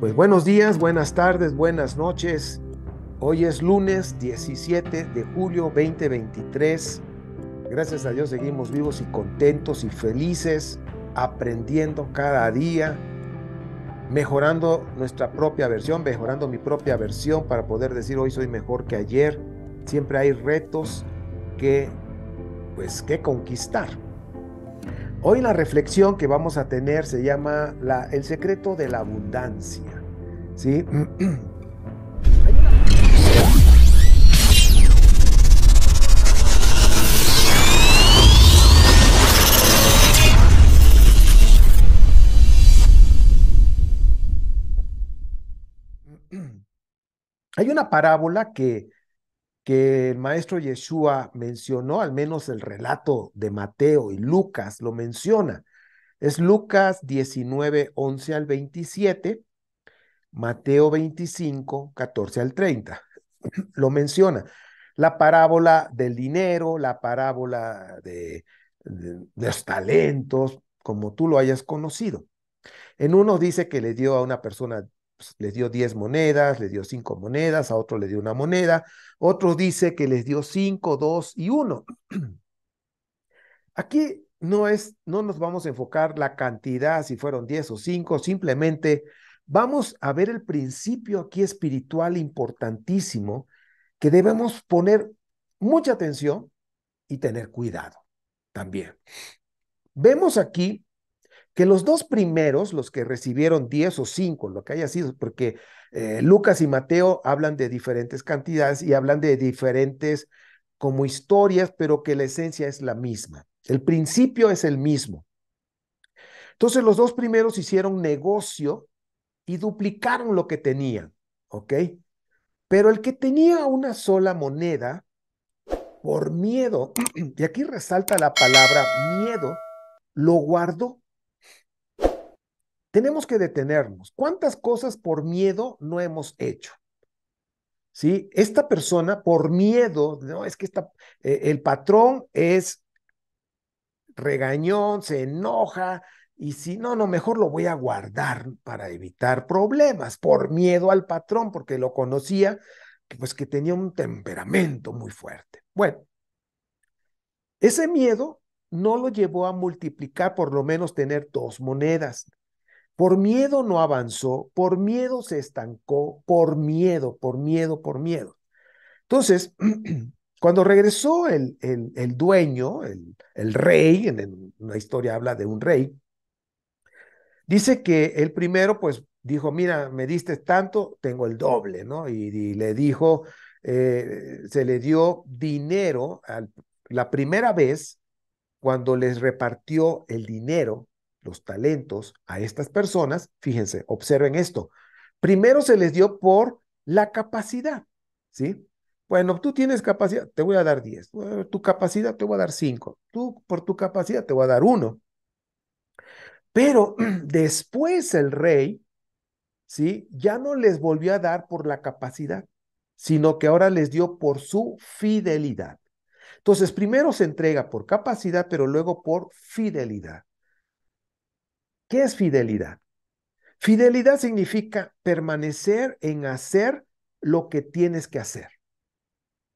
Pues buenos días, buenas tardes, buenas noches. Hoy es lunes 17 de julio 2023. Gracias a Dios seguimos vivos y contentos y felices, aprendiendo cada día, mejorando nuestra propia versión, mejorando mi propia versión para poder decir hoy soy mejor que ayer. Siempre hay retos que pues que conquistar. Hoy la reflexión que vamos a tener se llama El secreto de la abundancia. ¿Sí? Hay una parábola que que el maestro Yeshua mencionó, al menos el relato de Mateo y Lucas lo menciona. Es Lucas 19, 11 al 27, Mateo 25, 14 al 30. Lo menciona. La parábola del dinero, la parábola de, los talentos, como tú lo hayas conocido. En uno dice que le dio a una persona pues, les dio 10 monedas, les dio 5 monedas, a otro le dio una moneda, otro dice que les dio 5, 2 y 1. Aquí no es, no nos vamos a enfocar la cantidad, si fueron 10 o 5, simplemente vamos a ver el principio aquí espiritual importantísimo que debemos poner mucha atención y tener cuidado también. Vemos aquí que los dos primeros, los que recibieron 10 o 5, lo que haya sido, porque eh, Lucas y Mateo hablan de diferentes cantidades y hablan de diferentes como historias, pero que la esencia es la misma. El principio es el mismo. Entonces los dos primeros hicieron negocio y duplicaron lo que tenían, ¿ok? Pero el que tenía una sola moneda, por miedo, y aquí resalta la palabra miedo, lo guardó tenemos que detenernos. ¿Cuántas cosas por miedo no hemos hecho? ¿Sí? Esta persona, por miedo, no, es que e, el patrón es regañón, se enoja, y si no, no, mejor lo voy a guardar para evitar problemas, por miedo al patrón, porque lo conocía, pues que tenía un temperamento muy fuerte. Bueno, ese miedo no lo llevó a multiplicar, por lo menos tener dos monedas, por miedo no avanzó, por miedo se estancó, por miedo, por miedo, por miedo. Entonces, cuando regresó el, el dueño, el, rey, en una historia habla de un rey, dice que el primero pues dijo, mira, me diste tanto, tengo el doble, ¿no? Y, le dijo, eh, se le dio dinero la primera vez cuando les repartió el dinero, los talentos a estas personas, fíjense, observen esto. Primero se les dio por la capacidad, ¿sí? Bueno, tú tienes capacidad, te voy a dar 10. Eh, tu capacidad te voy a dar 5. Tú por tu capacidad te voy a dar 1. Pero después el rey, ¿sí? Ya no les volvió a dar por la capacidad, sino que ahora les dio por su fidelidad. Entonces, primero se entrega por capacidad, pero luego por fidelidad. ¿Qué es fidelidad? Fidelidad significa permanecer en hacer lo que tienes que hacer.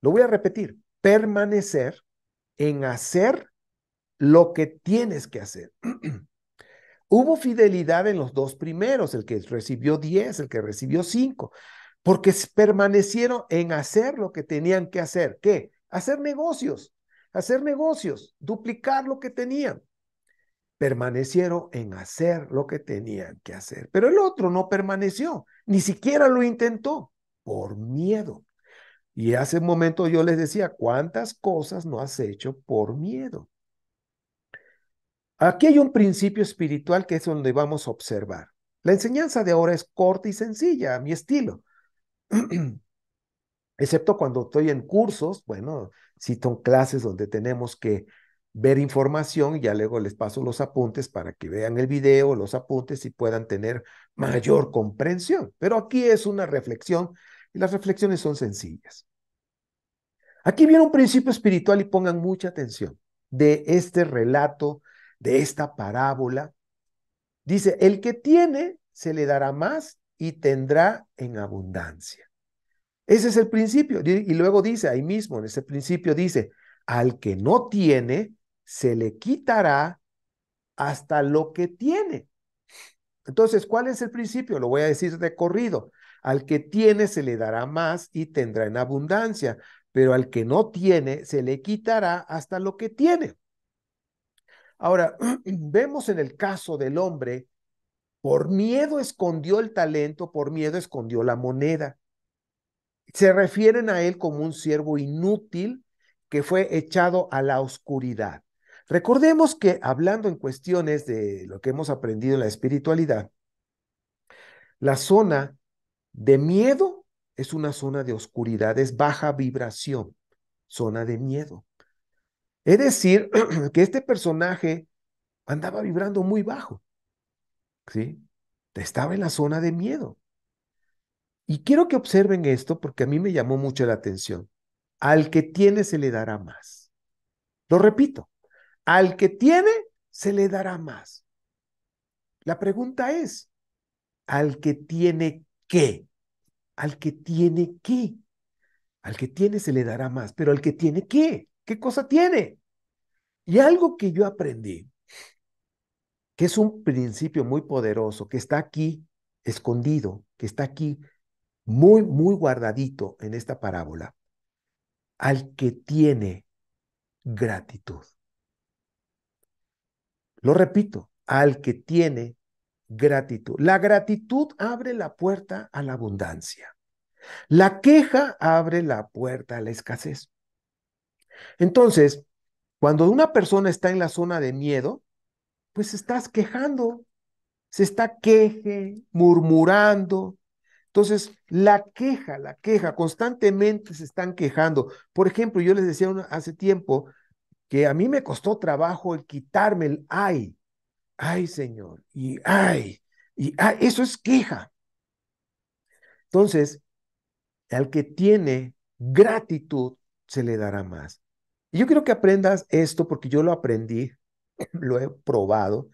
Lo voy a repetir, permanecer en hacer lo que tienes que hacer. Hubo fidelidad en los dos primeros, el que recibió 10, el que recibió 5, porque permanecieron en hacer lo que tenían que hacer. ¿Qué? Hacer negocios, hacer negocios, duplicar lo que tenían permanecieron en hacer lo que tenían que hacer. Pero el otro no permaneció, ni siquiera lo intentó, por miedo. Y hace un momento yo les decía, ¿cuántas cosas no has hecho por miedo? Aquí hay un principio espiritual que es donde vamos a observar. La enseñanza de ahora es corta y sencilla, a mi estilo. Excepto cuando estoy en cursos, bueno, si son clases donde tenemos que ver información, y ya luego les paso los apuntes para que vean el video, los apuntes y puedan tener mayor comprensión. Pero aquí es una reflexión y las reflexiones son sencillas. Aquí viene un principio espiritual y pongan mucha atención de este relato, de esta parábola. Dice, el que tiene se le dará más y tendrá en abundancia. Ese es el principio. Y luego dice, ahí mismo, en ese principio dice, al que no tiene, se le quitará hasta lo que tiene. Entonces, ¿cuál es el principio? Lo voy a decir de corrido. Al que tiene se le dará más y tendrá en abundancia, pero al que no tiene se le quitará hasta lo que tiene. Ahora, vemos en el caso del hombre, por miedo escondió el talento, por miedo escondió la moneda. Se refieren a él como un siervo inútil que fue echado a la oscuridad. Recordemos que hablando en cuestiones de lo que hemos aprendido en la espiritualidad, la zona de miedo es una zona de oscuridad, es baja vibración, zona de miedo. Es decir, que este personaje andaba vibrando muy bajo, ¿sí? Estaba en la zona de miedo. Y quiero que observen esto porque a mí me llamó mucho la atención. Al que tiene se le dará más. Lo repito, al que tiene, se le dará más. La pregunta es, ¿al que tiene qué? Al que tiene qué. Al que tiene se le dará más, pero al que tiene qué, ¿qué cosa tiene? Y algo que yo aprendí, que es un principio muy poderoso, que está aquí escondido, que está aquí muy, muy guardadito en esta parábola, al que tiene gratitud. Lo repito, al que tiene gratitud. La gratitud abre la puerta a la abundancia. La queja abre la puerta a la escasez. Entonces, cuando una persona está en la zona de miedo, pues estás quejando, se está queje, murmurando. Entonces, la queja, la queja, constantemente se están quejando. Por ejemplo, yo les decía hace tiempo que a mí me costó trabajo el quitarme el ay, ay Señor, y ay, y ay, eso es queja. Entonces, al que tiene gratitud, se le dará más. Y yo quiero que aprendas esto porque yo lo aprendí, lo he probado.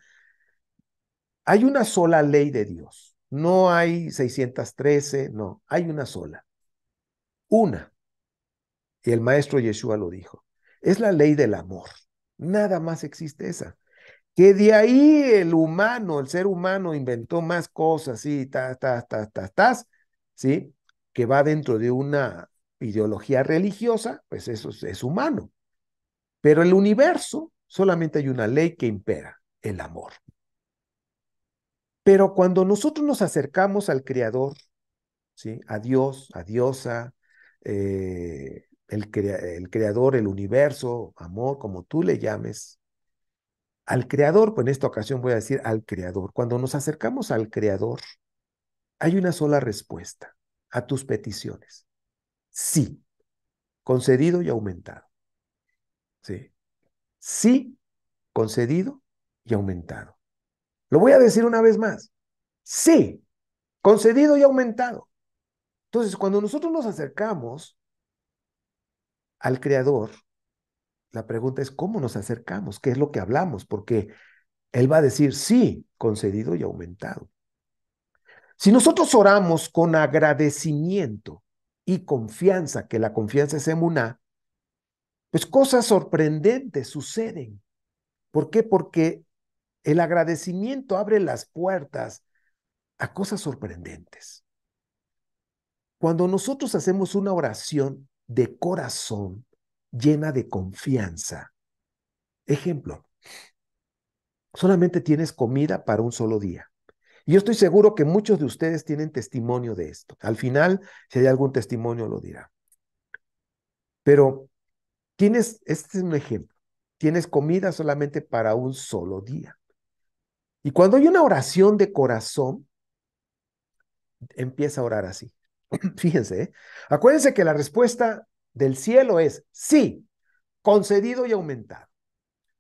Hay una sola ley de Dios, no hay 613, no, hay una sola. Una. Y el maestro Yeshua lo dijo. Es la ley del amor. Nada más existe esa. Que de ahí el humano, el ser humano inventó más cosas, y tas, tas, tas, tas, tas, ¿sí? Que va dentro de una ideología religiosa, pues eso es, humano. Pero el universo solamente hay una ley que impera, el amor. Pero cuando nosotros nos acercamos al Creador, ¿sí? a Dios, a Diosa, eh, el, creador, el universo, amor, como tú le llames, al creador, pues en esta ocasión voy a decir al creador, cuando nos acercamos al creador, hay una sola respuesta a tus peticiones. Sí, concedido y aumentado. Sí, sí, concedido y aumentado. Lo voy a decir una vez más. Sí, concedido y aumentado. Entonces, cuando nosotros nos acercamos al Creador, la pregunta es cómo nos acercamos, qué es lo que hablamos, porque Él va a decir sí, concedido y aumentado. Si nosotros oramos con agradecimiento y confianza, que la confianza es emuná, pues cosas sorprendentes suceden. ¿Por qué? Porque el agradecimiento abre las puertas a cosas sorprendentes. Cuando nosotros hacemos una oración de corazón, llena de confianza. Ejemplo, solamente tienes comida para un solo día. Y yo estoy seguro que muchos de ustedes tienen testimonio de esto. Al final, si hay algún testimonio, lo dirá. Pero tienes, este es un ejemplo, tienes comida solamente para un solo día. Y cuando hay una oración de corazón, empieza a orar así. Fíjense, ¿eh? acuérdense que la respuesta del cielo es sí, concedido y aumentado.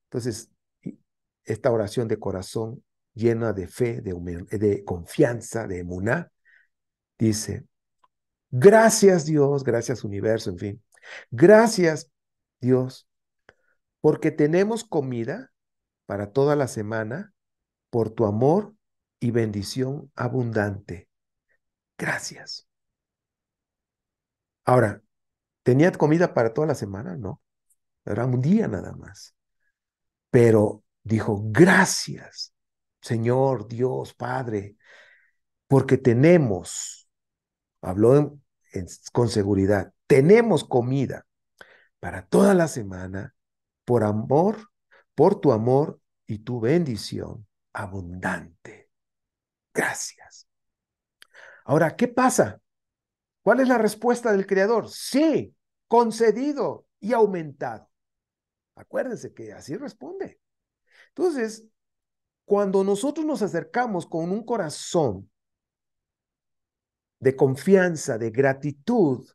Entonces, esta oración de corazón llena de fe, de, de confianza, de emuná, dice, gracias Dios, gracias universo, en fin, gracias Dios, porque tenemos comida para toda la semana por tu amor y bendición abundante. Gracias. Ahora, ¿tenía comida para toda la semana? No, era un día nada más. Pero dijo, gracias, Señor, Dios, Padre, porque tenemos, habló con seguridad, tenemos comida para toda la semana por amor, por tu amor y tu bendición abundante. Gracias. Ahora, ¿qué pasa? ¿Cuál es la respuesta del Creador? Sí, concedido y aumentado. Acuérdense que así responde. Entonces, cuando nosotros nos acercamos con un corazón de confianza, de gratitud,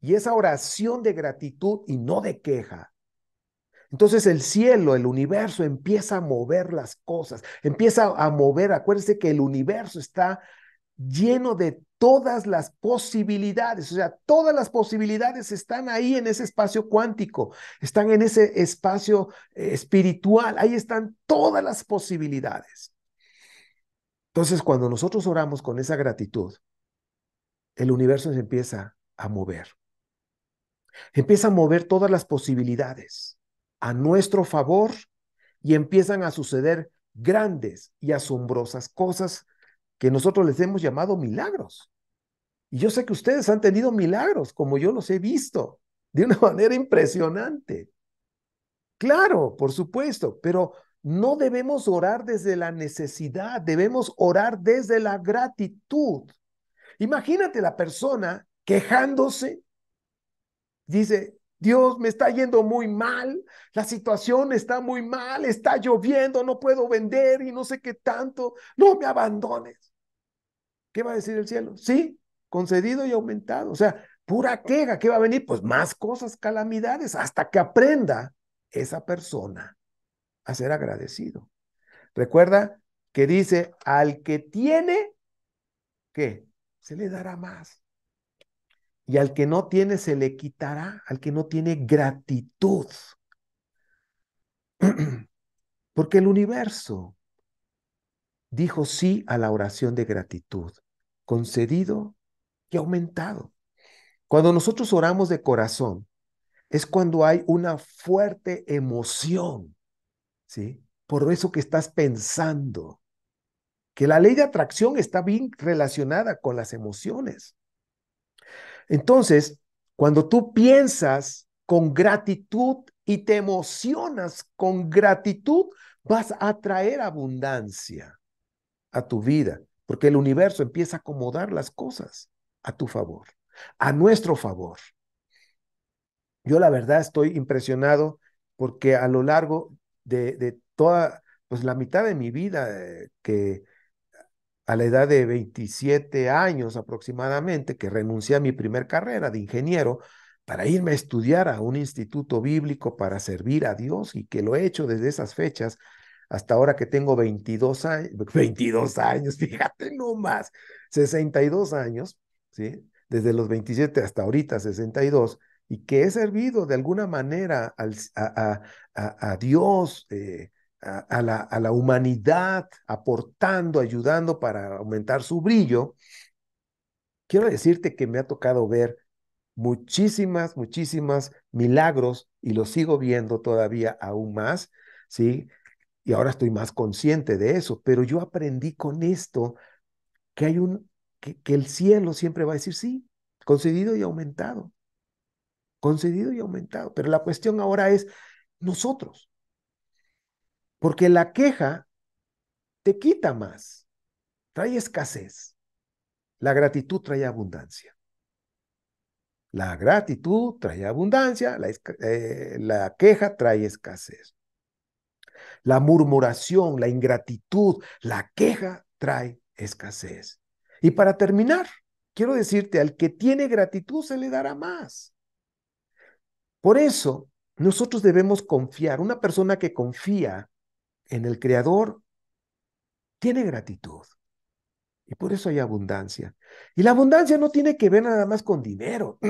y esa oración de gratitud y no de queja, entonces el cielo, el universo empieza a mover las cosas, empieza a mover, acuérdense que el universo está lleno de todas las posibilidades, o sea, todas las posibilidades están ahí en ese espacio cuántico, están en ese espacio eh, espiritual, ahí están todas las posibilidades. Entonces, cuando nosotros oramos con esa gratitud, el universo se empieza a mover, empieza a mover todas las posibilidades a nuestro favor y empiezan a suceder grandes y asombrosas cosas que nosotros les hemos llamado milagros. Y yo sé que ustedes han tenido milagros, como yo los he visto, de una manera impresionante. Claro, por supuesto, pero no debemos orar desde la necesidad, debemos orar desde la gratitud. Imagínate la persona quejándose, dice, Dios me está yendo muy mal, la situación está muy mal, está lloviendo, no puedo vender y no sé qué tanto, no me abandones. ¿Qué va a decir el cielo? Sí, concedido y aumentado. O sea, pura queja. ¿Qué va a venir? Pues más cosas, calamidades, hasta que aprenda esa persona a ser agradecido. Recuerda que dice, al que tiene, ¿qué? Se le dará más. Y al que no tiene, se le quitará, al que no tiene gratitud. Porque el universo dijo sí a la oración de gratitud, concedido y aumentado. Cuando nosotros oramos de corazón, es cuando hay una fuerte emoción, ¿sí? Por eso que estás pensando, que la ley de atracción está bien relacionada con las emociones. Entonces, cuando tú piensas con gratitud y te emocionas con gratitud, vas a atraer abundancia a tu vida, porque el universo empieza a acomodar las cosas a tu favor, a nuestro favor. Yo la verdad estoy impresionado porque a lo largo de, toda, pues la mitad de mi vida, eh, que a la edad de 27 años aproximadamente, que renuncié a mi primer carrera de ingeniero para irme a estudiar a un instituto bíblico para servir a Dios y que lo he hecho desde esas fechas, hasta ahora que tengo 22 años, 22 años, fíjate nomás, 62 años, ¿sí? Desde los 27 hasta ahorita, 62, y que he servido de alguna manera a, Dios, eh, a, la, a la humanidad, aportando, ayudando para aumentar su brillo, quiero decirte que me ha tocado ver muchísimas, muchísimas milagros y los sigo viendo todavía aún más, ¿sí? y ahora estoy más consciente de eso, pero yo aprendí con esto que hay un, que, el cielo siempre va a decir sí, concedido y aumentado, concedido y aumentado, pero la cuestión ahora es nosotros, porque la queja te quita más, trae escasez, la gratitud trae abundancia. La gratitud trae abundancia, la, eh, la, queja trae escasez. La murmuración, la ingratitud, la queja trae escasez. Y para terminar, quiero decirte, al que tiene gratitud se le dará más. Por eso, nosotros debemos confiar. Una persona que confía en el Creador tiene gratitud. Y por eso hay abundancia. Y la abundancia no tiene que ver nada más con dinero.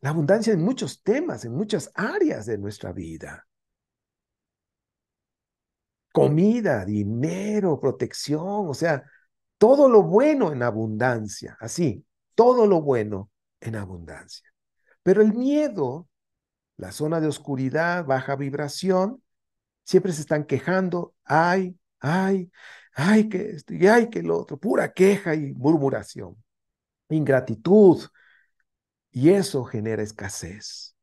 La abundancia en muchos temas, en muchas áreas de nuestra vida comida, dinero, protección, o sea, todo lo bueno en abundancia, así, todo lo bueno en abundancia. Pero el miedo, la zona de oscuridad, baja vibración, siempre se están quejando, ay, ay, ay, que esto y ay, que lo otro, pura queja y murmuración, ingratitud, y eso genera escasez.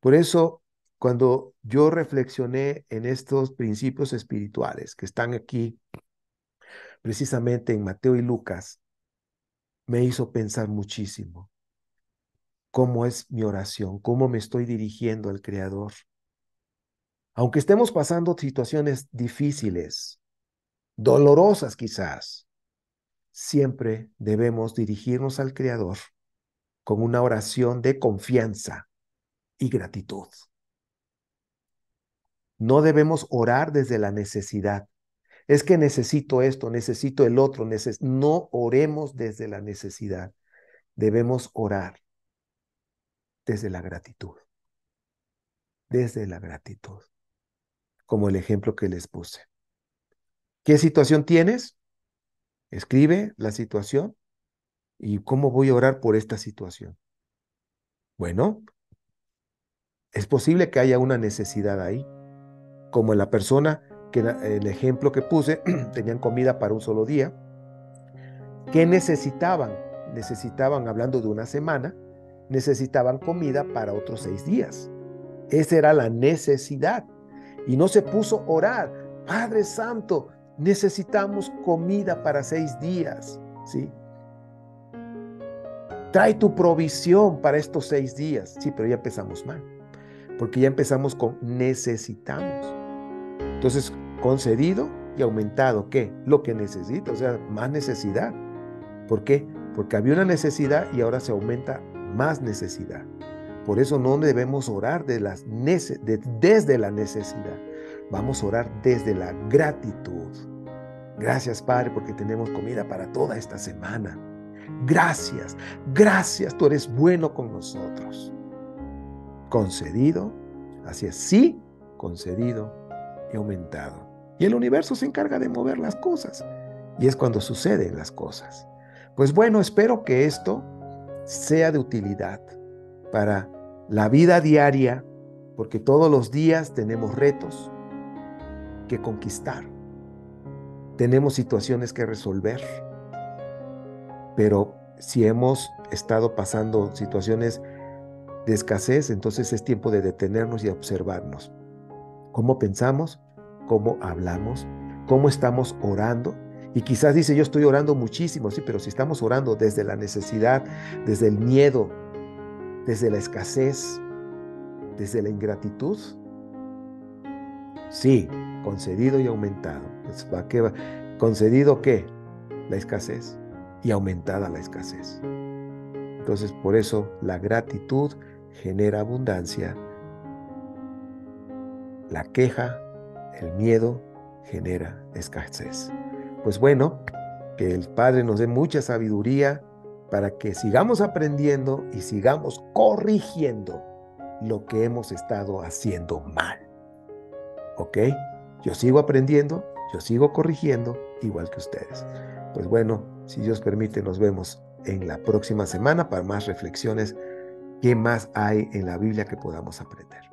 Por eso cuando yo reflexioné en estos principios espirituales que están aquí precisamente en Mateo y Lucas, me hizo pensar muchísimo cómo es mi oración, cómo me estoy dirigiendo al Creador. Aunque estemos pasando situaciones difíciles, dolorosas quizás, siempre debemos dirigirnos al Creador con una oración de confianza y gratitud. No debemos orar desde la necesidad. Es que necesito esto, necesito el otro. no oremos desde la necesidad. Debemos orar desde la gratitud. Desde la gratitud. Como el ejemplo que les puse. ¿Qué situación tienes? Escribe la situación y cómo voy a orar por esta situación. Bueno, es posible que haya una necesidad ahí como en la persona que el ejemplo que puse, tenían comida para un solo día, que necesitaban, necesitaban, hablando de una semana, necesitaban comida para otros seis días. Esa era la necesidad. Y no se puso a orar, Padre Santo, necesitamos comida para seis días, ¿sí? Trae tu provisión para estos seis días. Sí, pero ya empezamos mal, porque ya empezamos con necesitamos. Entonces, concedido y aumentado, ¿qué? Lo que necesita, o sea, más necesidad. ¿Por qué? Porque había una necesidad y ahora se aumenta más necesidad. Por eso no debemos orar desde la necesidad. Vamos a orar desde la gratitud. Gracias Padre porque tenemos comida para toda esta semana. Gracias, gracias, tú eres bueno con nosotros. Concedido, así es, sí, concedido aumentado. Y el universo se encarga de mover las cosas. Y es cuando suceden las cosas. Pues bueno, espero que esto sea de utilidad para la vida diaria, porque todos los días tenemos retos que conquistar. Tenemos situaciones que resolver. Pero si hemos estado pasando situaciones de escasez, entonces es tiempo de detenernos y observarnos cómo pensamos, cómo hablamos, cómo estamos orando. Y quizás dice, yo estoy orando muchísimo, sí, pero si estamos orando desde la necesidad, desde el miedo, desde la escasez, desde la ingratitud, sí, concedido y aumentado. Pues, ¿Concedido qué? La escasez y aumentada la escasez. Entonces, por eso la gratitud genera abundancia la queja, el miedo genera escasez. Pues bueno, que el Padre nos dé mucha sabiduría para que sigamos aprendiendo y sigamos corrigiendo lo que hemos estado haciendo mal. ¿Ok? Yo sigo aprendiendo, yo sigo corrigiendo, igual que ustedes. Pues bueno, si Dios permite, nos vemos en la próxima semana para más reflexiones, qué más hay en la Biblia que podamos aprender.